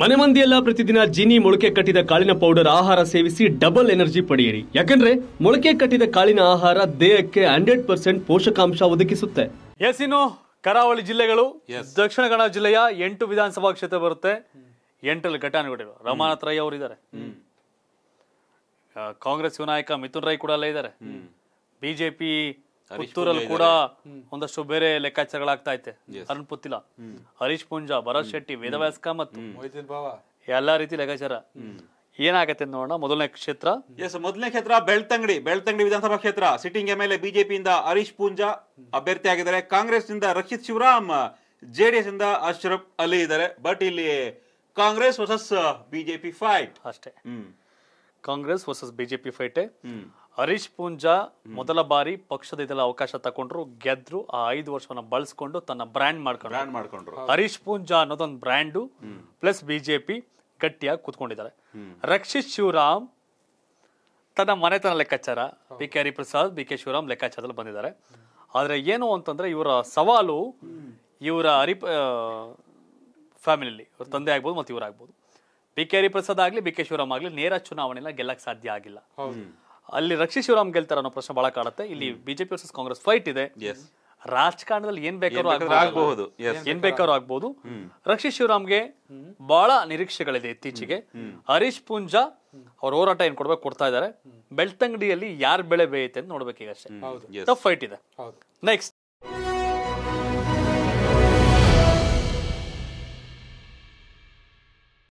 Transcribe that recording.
ಮನೆ ಮಂದಿಯೆಲ್ಲ ಪ್ರತಿದಿನ ಜೀನಿ ಮೊಳಕೆ ಕಟ್ಟಿದ ಕಾಳಿನ ಪೌಡರ್ ಆಹಾರ ಸೇವಿಸಿ ಡಬಲ್ ಎನರ್ಜಿ ಪಡೆಯಿರಿ ಯಾಕಂದ್ರೆ ಮೊಳಕೆ ಕಟ್ಟಿದ ಕಾಳಿನ ಆಹಾರ ದೇಹಕ್ಕೆ ಹಂಡ್ರೆಡ್ ಪರ್ಸೆಂಟ್ ಪೋಷಕಾಂಶ ಒದಗಿಸುತ್ತೆ ಎಸ್ ನೋ ಕರಾವಳಿ ಜಿಲ್ಲೆಗಳು ದಕ್ಷಿಣ ಕನ್ನಡ ಜಿಲ್ಲೆಯ ಎಂಟು ವಿಧಾನಸಭಾ ಕ್ಷೇತ್ರ ಬರುತ್ತೆ ಎಂಟಲ್ಲಿ ಘಟಾನುಘಟಿಗಳು ರಮಾನಾಥ್ ರೈ ಅವರು ಇದ್ದಾರೆ ಕಾಂಗ್ರೆಸ್ ನಾಯಕ ಮಿಥುನ್ ರೈ ಕೂಡ ಅಲ್ಲೇ ಇದ್ದಾರೆ ಬಿಜೆಪಿ ಪುತ್ತೂರಲ್ಲಿ ಕೂಡ ಒಂದಷ್ಟು ಬೇರೆ ಲೆಕ್ಕಾಚಾರಗಳಾಗ್ತಾ ಐತೆ ಅರುಣ್ ಪುತ್ತಿಲ ಹರೀಶ್ ಪೂಂಜಾ ಭರತ್ ಶೆಟ್ಟಿ ವೇದವ್ಯಾಸ್ಕ ಮತ್ತು ಎಲ್ಲಾ ರೀತಿ ಲೆಕ್ಕಾಚಾರ ಏನಾಗತ್ತೆ ನೋಡೋಣ ಮೊದಲನೇ ಕ್ಷೇತ್ರ ಎಸ್ ಮೊದಲನೇ ಕ್ಷೇತ್ರ ಬೆಳ್ತಂಗಡಿ ಬೆಳ್ತಂಗಡಿ ವಿಧಾನಸಭಾ ಕ್ಷೇತ್ರ ಸಿಟ್ಟಿಂಗ್ ಎಂಎಲ್ಎ ಬಿಜೆಪಿಯಿಂದ ಹರೀಶ್ ಪೂಂಜಾ ಅಭ್ಯರ್ಥಿ ಆಗಿದ್ದಾರೆ ಕಾಂಗ್ರೆಸ್ ನಿಂದ ರಕ್ಷಿತ್ ಶಿವರಾಮ್ ಜೆಡಿಎಸ್ ಇಂದ ಅಶ್ರಫ್ ಅಲಿ ಇದ್ದಾರೆ ಬಟ್ ಇಲ್ಲಿ ಕಾಂಗ್ರೆಸ್ ವರ್ಸಸ್ ಬಿಜೆಪಿ ಫೈಟ್ ಅಷ್ಟೇ ಕಾಂಗ್ರೆಸ್ ವರ್ಸಸ್ ಬಿಜೆಪಿ ಫೈಟೆ ಹರೀಶ್ ಪೂಂಜಾ ಮೊದಲ ಬಾರಿ ಪಕ್ಷದ ಇದೆಲ್ಲ ಅವಕಾಶ ತಕೊಂಡ್ರು ಗೆದ್ರು ಆ ಐದು ವರ್ಷವನ್ನ ಬಳಸ್ಕೊಂಡು ತನ್ನ ಬ್ರ್ಯಾಂಡ್ ಮಾಡ್ಕೊಂಡು ಮಾಡ್ಕೊಂಡ್ರು ಹರೀಶ್ ಪೂಂಜಾ ಅನ್ನೋದೊಂದು ಬ್ರ್ಯಾಂಡು ಪ್ಲಸ್ ಬಿಜೆಪಿ ಗಟ್ಟಿಯಾಗಿ ಕೂತ್ಕೊಂಡಿದ್ದಾರೆ ರಕ್ಷಿತ್ ಶಿವರಾಮ್ ತನ್ನ ಮನೆತನ ಲೆಕ್ಕಾಚಾರ B K Hariprasad B K Shivaram ಲೆಕ್ಕಾಚಾರದಲ್ಲಿ ಬಂದಿದ್ದಾರೆ ಆದ್ರೆ ಏನು ಅಂತಂದ್ರೆ ಇವರ ಸವಾಲು ಇವರ ಹರಿ ಫ್ಯಾಮಿಲಿ ಇವ್ರ ತಂದೆ ಆಗ್ಬೋದು ಮತ್ತೆ ಇವರಾಗ್ಬೋದು ಬಿ ಕೆ ಹರಿಪ್ರಸಾದ್ ಆಗ್ಲಿ ಬಿ ಕೆ ಶಿವರಾಮ್ ಆಗಲಿ ನೇರ ಚುನಾವಣೆಯಲ್ಲಿ ಗೆಲ್ಲಕ್ಕೆ ಸಾಧ್ಯ ಆಗಿಲ್ಲ ಅಲ್ಲಿ ರಕ್ಷಿ ಶಿವರಾಮ್ ಗೆಲ್ತಾರ ಅನ್ನೋ ಪ್ರಶ್ನೆ ಬಹಳ ಕಾಡುತ್ತೆ ಇಲ್ಲಿ ಬಿಜೆಪಿ ವರ್ಸಸ್ ಕಾಂಗ್ರೆಸ್ ಫೈಟ್ ಇದೆ ರಾಜಕಾರಣದಲ್ಲಿ ಏನ್ ಬೇಕಾದ್ರೂ ಆಗಬಹುದು ಏನ್ ಬೇಕಾದ್ರು ಆಗ್ಬಹುದು ರಕ್ಷಿ ಶಿವರಾಮ್ಗೆ ಬಹಳ ನಿರೀಕ್ಷೆಗಳಿದೆ ಇತ್ತೀಚೆಗೆ ಹರೀಶ್ ಪೂಂಜಾ ಅವ್ರ ಹೋರಾಟ ಏನ್ ಕೊಡ್ಬೇಕು ಕೊಡ್ತಾ ಇದಾರೆ ಬೆಳ್ತಂಗಡಿಯಲ್ಲಿ ಯಾರ್ ಬೆಳೆ ಬೇಯುತ್ತೆ ಅಂತ ನೋಡ್ಬೇಕೀಗಷ್ಟೇ ಟಫ್ ಫೈಟ್ ಇದೆ ನೆಕ್ಸ್ಟ್